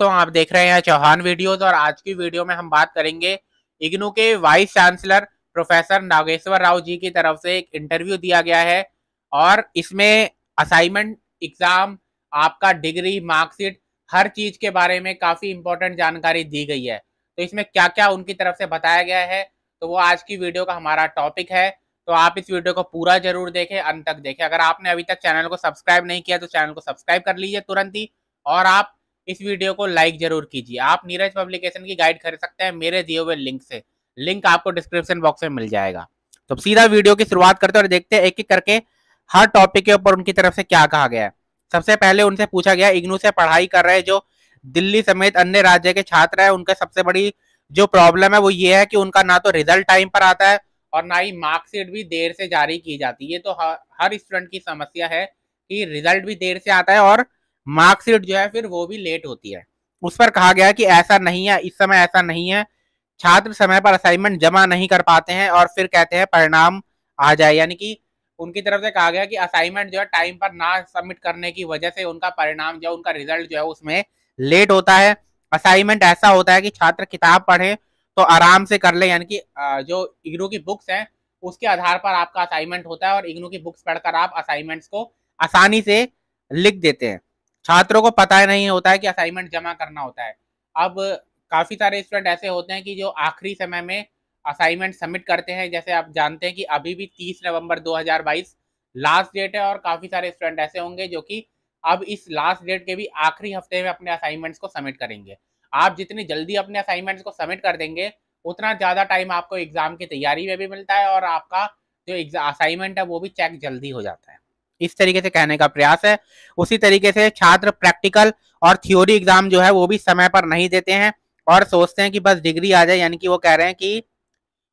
दोस्तों आप देख रहे हैं चौहान वीडियोस और आज की वीडियो में हम बात करेंगे इग्नू के vice chancellor professor Nageshwar Rao ji की तरफ से एक इंटरव्यू दिया गया है और इसमें असाइनमेंट एग्जाम आपका डिग्री मार्कशीट हर चीज के बारे में काफी इंपॉर्टेंट जानकारी दी गई है तो इसमें क्या क्या उनकी तरफ से बताया गया है तो वो आज की वीडियो का हमारा टॉपिक है तो आप इस वीडियो को पूरा जरूर देखें अंत तक देखें अगर आपने अभी तक चैनल को सब्सक्राइब नहीं किया तो चैनल को सब्सक्राइब कर लीजिए तुरंत ही और आप इस वीडियो को लाइक जरूर कीजिए आप नीरज पब्लिकेशन की गाइड खरीद सकते हैं मेरे दिए हुए लिंक से लिंक आपको डिस्क्रिप्शन बॉक्स में मिल जाएगा तो सीधा वीडियो की शुरुआत करते हैं और देखते हैं एक एक करके हर टॉपिक के ऊपर उनकी तरफ से क्या कहा गया है सबसे पहले उनसे पूछा गया इग्नू से पढ़ाई कर रहे जो दिल्ली समेत अन्य राज्य के छात्र है उनका सबसे बड़ी जो प्रॉब्लम है वो ये है कि उनका ना तो रिजल्ट टाइम पर आता है और ना ही मार्कशीट भी देर से जारी की जाती है तो हर स्टूडेंट की समस्या है कि रिजल्ट भी देर से आता है और मार्कशीट जो है फिर वो भी लेट होती है उस पर कहा गया कि ऐसा नहीं है इस समय ऐसा नहीं है छात्र समय पर असाइनमेंट जमा नहीं कर पाते हैं और फिर कहते हैं परिणाम आ जाए यानी कि उनकी तरफ से कहा गया कि असाइनमेंट जो है टाइम पर ना सबमिट करने की वजह से उनका परिणाम जो है उनका रिजल्ट जो है उसमें लेट होता है असाइनमेंट ऐसा होता है कि छात्र किताब पढ़े तो आराम से कर ले यानी कि जो इग्नू की बुक्स हैं उसके आधार पर आपका असाइनमेंट होता है और इग्नू की बुक्स पढ़कर आप असाइनमेंट्स को आसानी से लिख देते हैं छात्रों को पता नहीं होता है कि असाइनमेंट जमा करना होता है अब काफ़ी सारे स्टूडेंट ऐसे होते हैं कि जो आखिरी समय में असाइनमेंट सबमिट करते हैं जैसे आप जानते हैं कि अभी भी 30 नवंबर 2022 लास्ट डेट है और काफ़ी सारे स्टूडेंट ऐसे होंगे जो कि अब इस लास्ट डेट के भी आखिरी हफ्ते में अपने असाइनमेंट्स को सबमिट करेंगे आप जितनी जल्दी अपने असाइनमेंट्स को सबमिट कर देंगे उतना ज़्यादा टाइम आपको एग्ज़ाम की तैयारी में भी मिलता है और आपका जो असाइनमेंट है वो भी चेक जल्दी हो जाता है इस तरीके से कहने का प्रयास है उसी तरीके से छात्र प्रैक्टिकल और थ्योरी एग्जाम जो है वो भी समय पर नहीं देते हैं और सोचते हैं कि बस डिग्री आ जाए यानी कि वो कह रहे हैं कि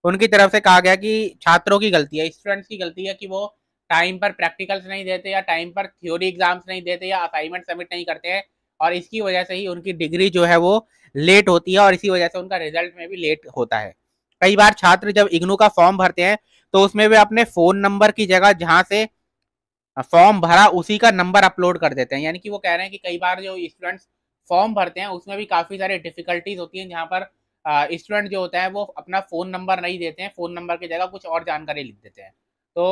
उनकी तरफ से कहा गया कि छात्रों की गलती है स्टूडेंट्स की गलती है कि वो टाइम पर प्रैक्टिकल्स नहीं देते या टाइम पर थ्योरी एग्जाम्स नहीं देते या असाइनमेंट सबमिट नहीं करते हैं और इसकी वजह से ही उनकी डिग्री जो है वो लेट होती है और इसी वजह से उनका रिजल्ट में भी लेट होता है कई बार छात्र जब इग्नू का फॉर्म भरते हैं तो उसमें वे अपने फ़ोन नंबर की जगह जहाँ से फॉर्म भरा उसी का नंबर अपलोड कर देते हैं यानी कि वो कह रहे हैं कि कई बार जो स्टूडेंट्स फॉर्म भरते हैं उसमें भी काफ़ी सारी डिफिकल्टीज होती हैं जहाँ पर स्टूडेंट जो होता है वो अपना फ़ोन नंबर नहीं देते हैं फ़ोन नंबर की जगह कुछ और जानकारी लिख देते हैं तो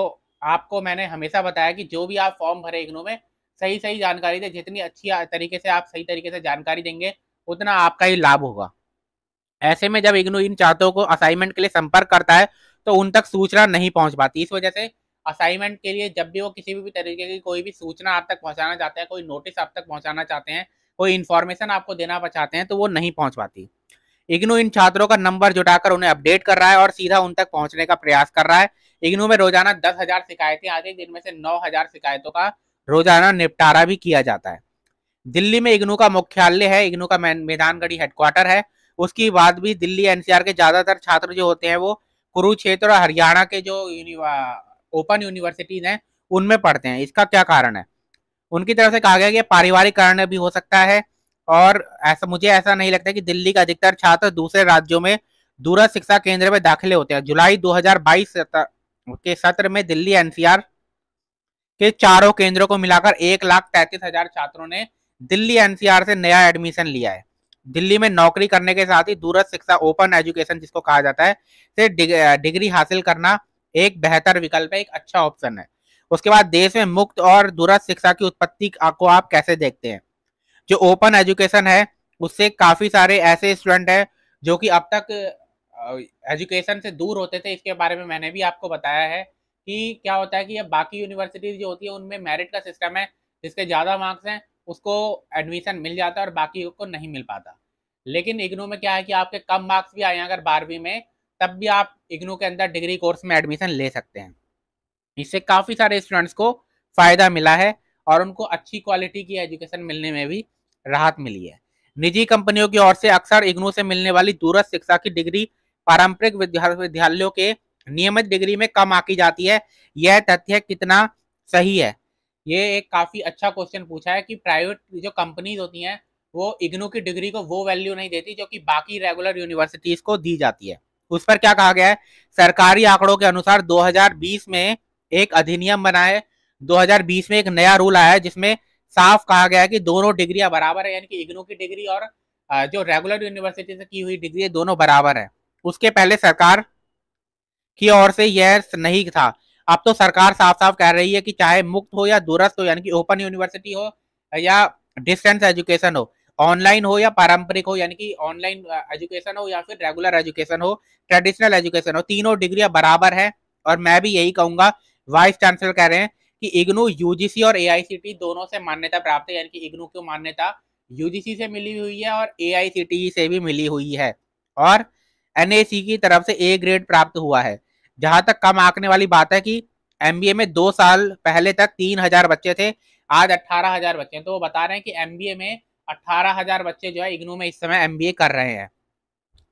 आपको मैंने हमेशा बताया कि जो भी आप फॉर्म भरे इग्नो में सही सही जानकारी दें जितनी अच्छी तरीके से आप सही तरीके से जानकारी देंगे उतना आपका ही लाभ होगा ऐसे में जब इग्नो इन छात्रों को असाइनमेंट के लिए संपर्क करता है तो उन तक सूचना नहीं पहुंच पाती इस वजह से असाइनमेंट के लिए जब भी वो किसी भी तरीके की कोई भी सूचना आप तक पहुंचाना चाहते हैं कोई नोटिस आप तक पहुंचाना चाहते हैं कोई इन्फॉर्मेशन आपको देना चाहते हैं तो वो नहीं पहुंच पाती इग्नू इन छात्रों का नंबर जुटाकर उन्हें अपडेट कर रहा है और सीधा उन तक पहुंचने का प्रयास कर रहा है इग्नू में रोजाना दस हजार शिकायतें आती हैं जिनमें से नौ हजार शिकायतों का रोजाना निपटारा भी किया जाता है दिल्ली में इग्नू का मुख्यालय है इग्नू का मैदानगढ़ी हेडक्वार्टर है उसकी बात भी दिल्ली एनसीआर के ज्यादातर छात्र जो होते हैं वो कुरुक्षेत्र और हरियाणा के जो ओपन यूनिवर्सिटीज हैं उनमें पढ़ते हैं इसका क्या कारण है उनकी तरफ से कहा गया कि पारिवारिक कारण भी हो सकता है और ऐसा मुझे ऐसा नहीं लगता कि दिल्ली का अधिकतर छात्र दूसरे राज्यों में दूरस्थ शिक्षा केंद्र में दाखिले होते हैं जुलाई 2022 के सत्र में दिल्ली एनसीआर के चारों केंद्रों को मिलाकर एक लाख तैतीस हजार छात्रों ने दिल्ली एनसीआर से नया एडमिशन लिया है दिल्ली में नौकरी करने के साथ ही दूरस्थ शिक्षा ओपन एजुकेशन जिसको कहा जाता है से डिग्री हासिल करना एक बेहतर विकल्प है एक अच्छा ऑप्शन है उसके बाद देश में मुक्त और दूरस्थ शिक्षा की उत्पत्ति को आप कैसे देखते हैं जो ओपन एजुकेशन है उससे काफी सारे ऐसे स्टूडेंट हैं जो कि अब तक एजुकेशन से दूर होते थे इसके बारे में मैंने भी आपको बताया है कि क्या होता है कि अब बाकी यूनिवर्सिटीज जो होती है उनमें मेरिट का सिस्टम है जिसके ज़्यादा मार्क्स हैं उसको एडमिशन मिल जाता है और बाकी को नहीं मिल पाता लेकिन इग्नू में क्या है कि आपके कम मार्क्स भी आए हैं अगर बारहवीं में तब भी आप इग्नू के अंदर डिग्री कोर्स में एडमिशन ले सकते हैं इससे काफ़ी सारे स्टूडेंट्स को फ़ायदा मिला है और उनको अच्छी क्वालिटी की एजुकेशन मिलने में भी राहत मिली है निजी कंपनियों की ओर से अक्सर इग्नू से मिलने वाली दूरस्थ शिक्षा की डिग्री पारंपरिक विद्यालयों के नियमित डिग्री में कम आकी जाती है यह तथ्य कितना सही है ये एक काफ़ी अच्छा क्वेश्चन पूछा है कि प्राइवेट जो कंपनीज होती हैं वो इग्नू की डिग्री को वो वैल्यू नहीं देती जो कि बाकी रेगुलर यूनिवर्सिटीज़ को दी जाती है उस पर क्या कहा गया है सरकारी आंकड़ों के अनुसार 2020 में एक अधिनियम बना है 2020 में एक नया रूल आया है जिसमें साफ कहा गया है कि दोनों डिग्रियां बराबर है यानी कि इग्नू की डिग्री और जो रेगुलर यूनिवर्सिटी से की हुई डिग्री है दोनों बराबर है उसके पहले सरकार की ओर से यह नहीं था अब तो सरकार साफ साफ कह रही है कि चाहे मुक्त हो या दूरस्थ हो यानी कि ओपन यूनिवर्सिटी हो या डिस्टेंस एजुकेशन हो ऑनलाइन हो या पारंपरिक हो यानी कि ऑनलाइन एजुकेशन हो या फिर रेगुलर एजुकेशन हो ट्रेडिशनल एजुकेशन हो तीनों डिग्रियां बराबर है और मैं भी यही कहूंगा वाइस चांसलर कह रहे हैं कि इग्नू यूजीसी और एआईसीटी दोनों से मान्यता प्राप्त है यानी कि इग्नू की मान्यता यूजीसी से मिली हुई है और ए e से भी मिली हुई है और एन की तरफ से ए ग्रेड प्राप्त हुआ है जहां तक कम आंकने वाली बात है कि एम में दो साल पहले तक तीन हजार बच्चे थे आज अट्ठारह हजार बच्चे हैं तो वो बता रहे हैं कि एमबीए में अट्ठारह हजार बच्चे जो है इग्नू में इस समय एमबीए कर रहे हैं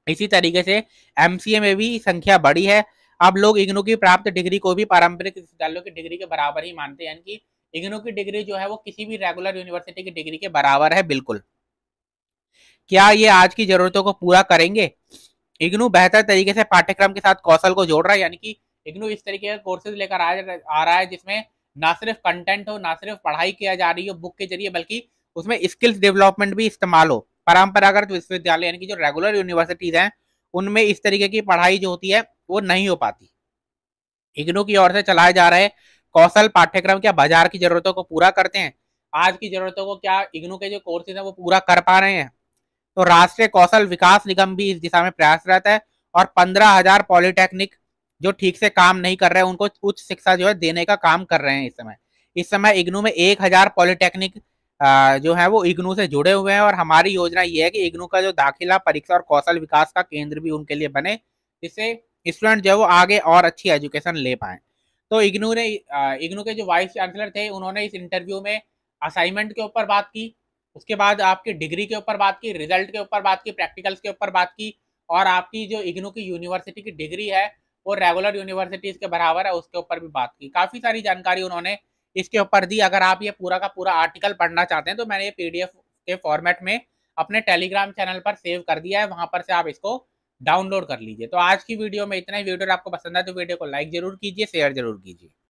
इसी तरीके से एमसीए में भी संख्या बढ़ी है अब लोग इग्नू की प्राप्त डिग्री को भी पारंपरिक विश्वविद्यालयों की डिग्री के बराबर ही मानते हैं यानी कि इग्नू की डिग्री जो है वो किसी भी रेगुलर यूनिवर्सिटी की डिग्री के बराबर है बिल्कुल क्या ये आज की जरूरतों को पूरा करेंगे इग्नू बेहतर तरीके से पाठ्यक्रम के साथ कौशल को जोड़ रहा है यानी कि इग्नू इस तरीके का कोर्सेज लेकर आ रहा है जिसमें ना सिर्फ कंटेंट हो ना सिर्फ पढ़ाई किया जा रही हो बुक के जरिए बल्कि उसमें स्किल्स डेवलपमेंट भी इस्तेमाल हो परंपरागत विश्वविद्यालय यानी कि जो रेगुलर यूनिवर्सिटीज हैं उनमें इस तरीके की पढ़ाई जो होती है वो नहीं हो पाती इग्नू की ओर से चलाए जा रहे कौशल पाठ्यक्रम क्या बाजार की जरूरतों को पूरा करते हैं आज की जरूरतों को क्या इग्नू के जो कोर्सेज हैं वो पूरा कर पा रहे हैं तो राष्ट्रीय कौशल विकास निगम भी इस दिशा में प्रयासरत है और पंद्रह हजार पॉलिटेक्निक जो ठीक से काम नहीं कर रहे हैं उनको उच्च शिक्षा जो है देने का काम कर रहे हैं इस समय इस समय इग्नू में एक हजार पॉलिटेक्निक जो है वो इग्नू से जुड़े हुए हैं और हमारी योजना ये है कि इग्नू का जो दाखिला परीक्षा और कौशल विकास का केंद्र भी उनके लिए बने जिससे स्टूडेंट जो है वो आगे और अच्छी एजुकेशन ले पाए तो इग्नू ने इग्नू के जो वाइस चांसलर थे उन्होंने इस इंटरव्यू में असाइनमेंट के ऊपर बात की उसके बाद आपकी डिग्री के ऊपर बात की रिजल्ट के ऊपर बात की प्रैक्टिकल्स के ऊपर बात की और आपकी जो इग्नू की यूनिवर्सिटी की डिग्री है वो रेगुलर यूनिवर्सिटीज़ के बराबर है उसके ऊपर भी बात की काफ़ी सारी जानकारी उन्होंने इसके ऊपर दी अगर आप ये पूरा का पूरा आर्टिकल पढ़ना चाहते हैं तो मैंने ये पीडीएफ के फॉर्मेट में अपने टेलीग्राम चैनल पर सेव कर दिया है वहां पर से आप इसको डाउनलोड कर लीजिए तो आज की वीडियो में इतना ही वीडियो आपको पसंद आए तो वीडियो को लाइक जरूर कीजिए शेयर जरूर कीजिए